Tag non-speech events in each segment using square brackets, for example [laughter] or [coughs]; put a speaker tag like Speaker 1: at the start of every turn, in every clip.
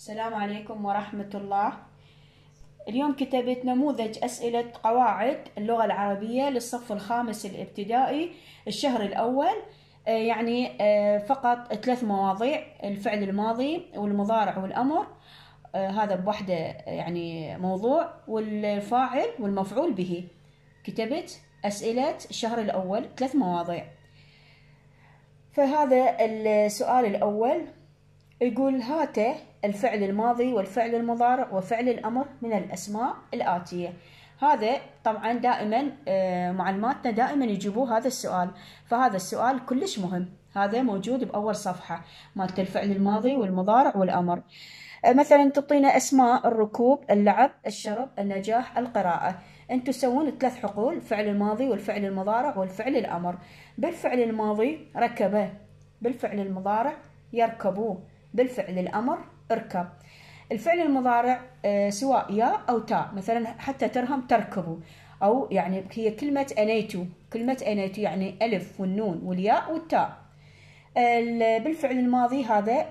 Speaker 1: السلام عليكم ورحمة الله اليوم كتبت نموذج أسئلة قواعد اللغة العربية للصف الخامس الابتدائي الشهر الأول آه، يعني آه، فقط ثلاث مواضيع الفعل الماضي والمضارع والأمر آه، هذا بوحده يعني موضوع والفاعل والمفعول به كتبت أسئلة الشهر الأول ثلاث مواضيع فهذا السؤال الأول يقول هاته الفعل الماضي والفعل المضارع وفعل الأمر من الأسماء الآتية هذا طبعا دائما آه، معلماتنا دائما يجيبوا هذا السؤال فهذا السؤال كلش مهم هذا موجود بأول صفحة مالت الفعل الماضي والمضارع والأمر آه، مثلا تعطينا أسماء الركوب اللعب الشرب النجاح القراءة أنتم تسوون ثلاث حقول فعل الماضي والفعل المضارع والفعل الأمر بالفعل الماضي ركبه بالفعل المضارع يركبوه بالفعل الأمر اركب الفعل المضارع آه، سواء يا أو تا مثلا حتى ترهم تركبوا أو يعني هي كلمة أنيتو كلمة أنيتو يعني ألف والنون والياء والتاء بالفعل الماضي هذا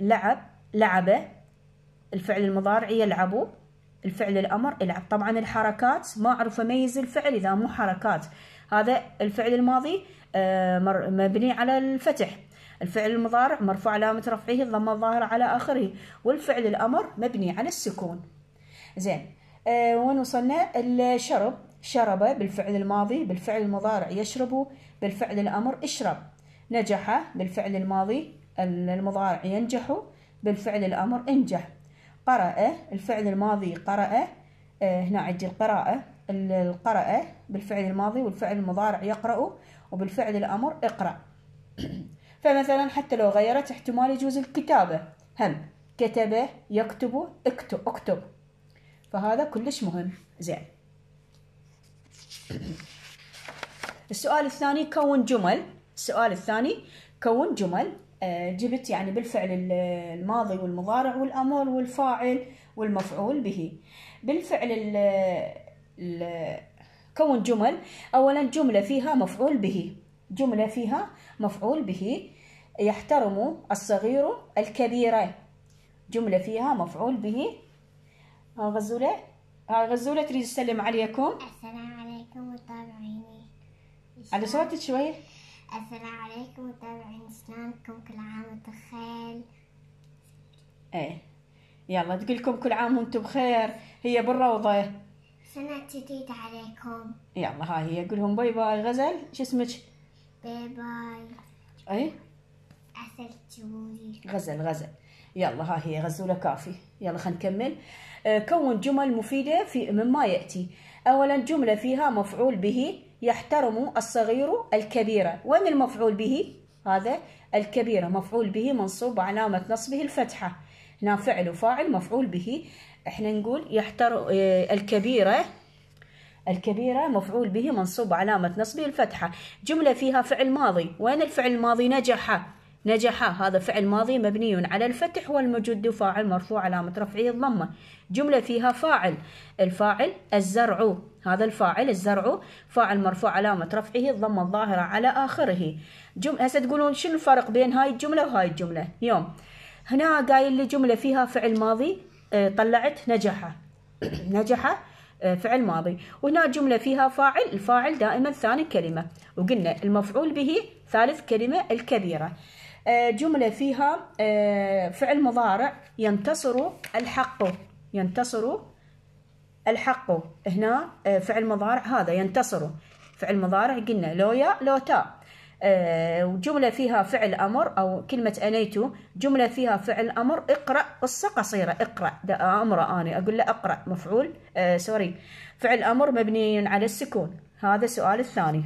Speaker 1: اللعب لعبه الفعل المضارع يلعبوا الفعل الأمر العب طبعا الحركات ما أعرف أميز الفعل إذا مو حركات هذا الفعل الماضي آه، مبني على الفتح الفعل المضارع مرفوع علامة رفعه الضمة الظاهرة على آخره والفعل الأمر مبني على السكون زين أه وين وصلنا الشرب شرب بالفعل الماضي بالفعل المضارع يشرب بالفعل الأمر اشرب نجح بالفعل الماضي المضارع ينجح بالفعل الأمر انجح قرأ الفعل الماضي قرأ أه هنا عندي القراءة القرأ بالفعل الماضي والفعل المضارع يقرأ وبالفعل الأمر اقرأ فمثلا حتى لو غيرت احتمال يجوز الكتابة هم كتب يكتب اكتب اكتب فهذا كلش مهم زين السؤال الثاني كون جمل السؤال الثاني كون جمل آه، جبت يعني بالفعل الماضي والمضارع والأمر والفاعل والمفعول به بالفعل ال كون جمل أولا جملة فيها مفعول به جملة فيها مفعول به يحترم الصغير الكبير جملة فيها مفعول به ها غزولة ها غزولة تريد تسلم عليكم السلام عليكم متابعيني على صوتك شوية السلام عليكم متابعين شلونكم كل عام وانتم بخير ايه يلا تقول لكم كل عام وانتم بخير هي بالروضة سنة جديدة عليكم يلا هاي هي قول لهم باي باي غزل شو اسمك باي باي ايه غزل غزل يلا ها هي غزولة كافي يلا خلينا نكمل آه، كون جمل مفيدة في مما يأتي أولا جملة فيها مفعول به يحترم الصغير الكبيرة وين المفعول به؟ هذا الكبيرة مفعول به منصوب علامة نصبه الفتحة هنا فعل وفاعل مفعول به احنا نقول يحترم الكبيرة الكبيرة مفعول به منصوب علامة نصبه الفتحة جملة فيها فعل ماضي وين الفعل الماضي نجح نجح هذا فعل ماضي مبني على الفتح والمجد فاعل مرفوع علامة رفعه الضمة جملة فيها فاعل الفاعل الزرع هذا الفاعل الزرع فاعل مرفوع علامة رفعه الضمة الظاهرة على آخره جم... هسه تقولون شنو الفرق بين هاي الجملة وهاي الجملة يوم هنا قايل لي جملة فيها فعل ماضي آه، طلعت نجحة [coughs] نجحة آه، فعل ماضي وهنا جملة فيها فاعل الفاعل دائما ثاني كلمة وقلنا المفعول به ثالث كلمة الكبيرة آه، جملة فيها آه، فعل مضارع ينتصر الحق ينتصر الحق هنا آه، فعل مضارع هذا ينتصر فعل مضارع قلنا لو يا لو تا وجملة فيها فعل أمر أو كلمة أنيتو جملة فيها فعل أمر اقرأ قصة قصيرة اقرأ ده أمر أنا أقول له اقرأ مفعول سوري فعل أمر مبني على السكون هذا السؤال الثاني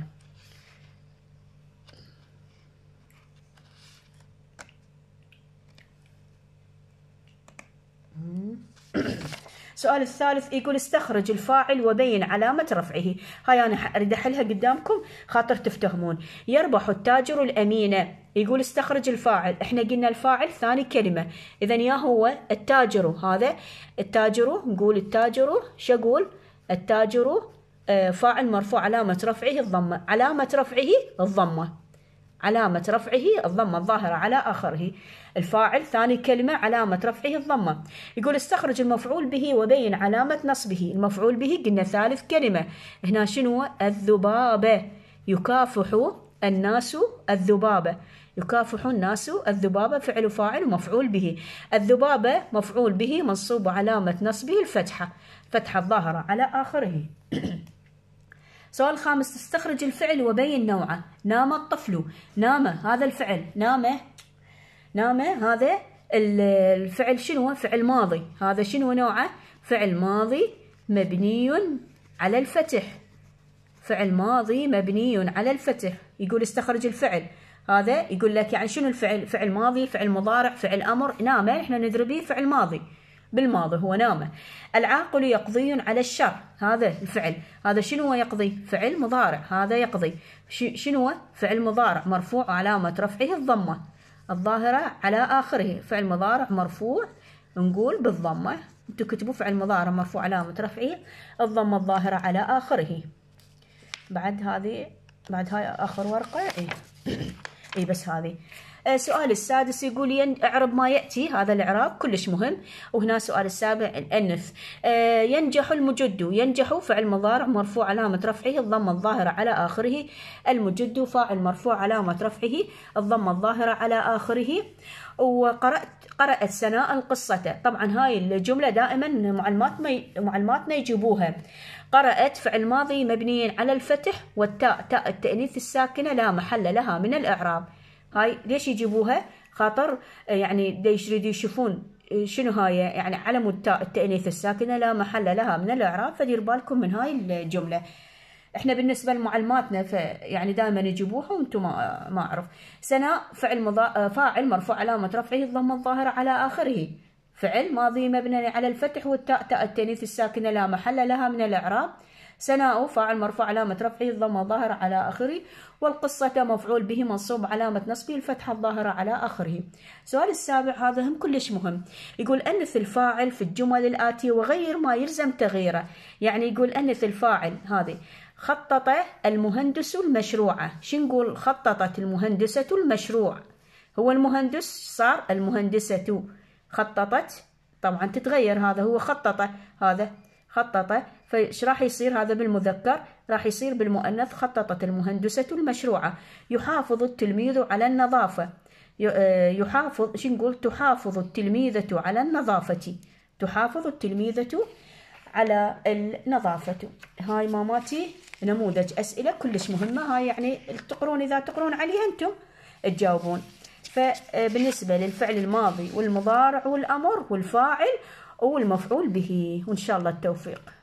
Speaker 1: السؤال [coughs] الثالث يقول استخرج الفاعل وبين علامة رفعه هاي أنا أريد أحلها قدامكم خاطر تفتهمون يربح التاجر الأمينة يقول استخرج الفاعل احنا قلنا الفاعل ثاني كلمة إذا يا هو التاجر هذا التاجر نقول التاجر شو أقول التاجر آه، فاعل مرفوع علامة رفعه الضمة علامة رفعه الضمة علامة رفعه الضمة الظاهرة على آخره الفاعل ثاني كلمة علامة رفعه الضمة يقول استخرج المفعول به وبين علامة نصبه المفعول به قلنا ثالث كلمة هنا شنو الذبابة يكافح الناس الذبابة يكافح الناس الذبابة فعل وفاعل ومفعول به الذبابة مفعول به منصوب علامة نصبه الفتحة فتحة الظاهرة على آخره [clears throat] السؤال الخامس استخرج الفعل وبين نوعه نام الطفل نام هذا الفعل نامه نامه هذا الفعل شنو فعل ماضي هذا شنو نوعه فعل ماضي مبني على الفتح فعل ماضي مبني على الفتح يقول استخرج الفعل هذا يقول لك يعني شنو الفعل فعل ماضي فعل مضارع فعل امر نامه احنا ندري به فعل ماضي بالماضي هو نام العاقل يقضي على الشر هذا الفعل هذا شنو هو يقضي فعل مضارع هذا يقضي شنو هو فعل مضارع مرفوع علامة رفعه الضمة الظاهرة على آخره فعل مضارع مرفوع نقول بالضمة تكتبوا فعل مضارع مرفوع علامة رفعه الضمة الظاهرة على آخره بعد هذه بعد هاي آخر ورقة إيه, إيه بس هذه السؤال آه، السادس يقول اعرب ما يأتي هذا الإعراب كلش مهم وهنا السؤال السابع الأنف آه، ينجح المجد ينجح فعل مضارع مرفوع علامة رفعه الضمة الظاهرة على آخره المجد فاعل مرفوع علامة رفعه الضمة الظاهرة على آخره وقرأت قرأت سناء القصة طبعا هاي الجملة دائما معلمات معلماتنا يجيبوها قرأت فعل ماضي مبني على الفتح والتاء تاء التأنيث الساكنة لا محل لها من الإعراب هاي ليش يجيبوها خاطر آه، يعني دا يشوفون آه، شنو هاي يعني علم التأنيث الساكنة لا محل لها من الإعراب فدير بالكم من هاي الجملة احنا بالنسبة لمعلماتنا يعني دائما يجيبوها وانتم ما آه، ما اعرف سناء فعل مضا... فاعل مرفوع علامة رفعه الضمة الظاهرة على آخره فعل ماضي مبني على الفتح والتاء تاء التأنيث الساكنة لا محل لها من الإعراب سناء فاعل مرفوع علامة رفعه الضمة ظاهرة على آخره والقصة مفعول به منصوب علامة نصبه الفتحة الظاهرة على آخره السؤال السابع هذا هم كلش مهم يقول أنث الفاعل في الجمل الآتية وغير ما يلزم تغييره يعني يقول أنث الفاعل هذه خطط المهندس المشروعة شنقول خططت المهندسة المشروع هو المهندس صار المهندسة خططت طبعا تتغير هذا هو خطط هذا خططه فش راح يصير هذا بالمذكر راح يصير بالمؤنث خططت المهندسة المشروعة يحافظ التلميذ على النظافة آه، يحافظ شو نقول تحافظ التلميذة على النظافة تحافظ التلميذة على النظافة هاي ماماتي نموذج أسئلة كلش مهمة هاي يعني تقرون إذا تقرون عليها أنتم تجاوبون فبالنسبة آه، للفعل الماضي والمضارع والأمر والفاعل أو المفعول به وإن شاء الله التوفيق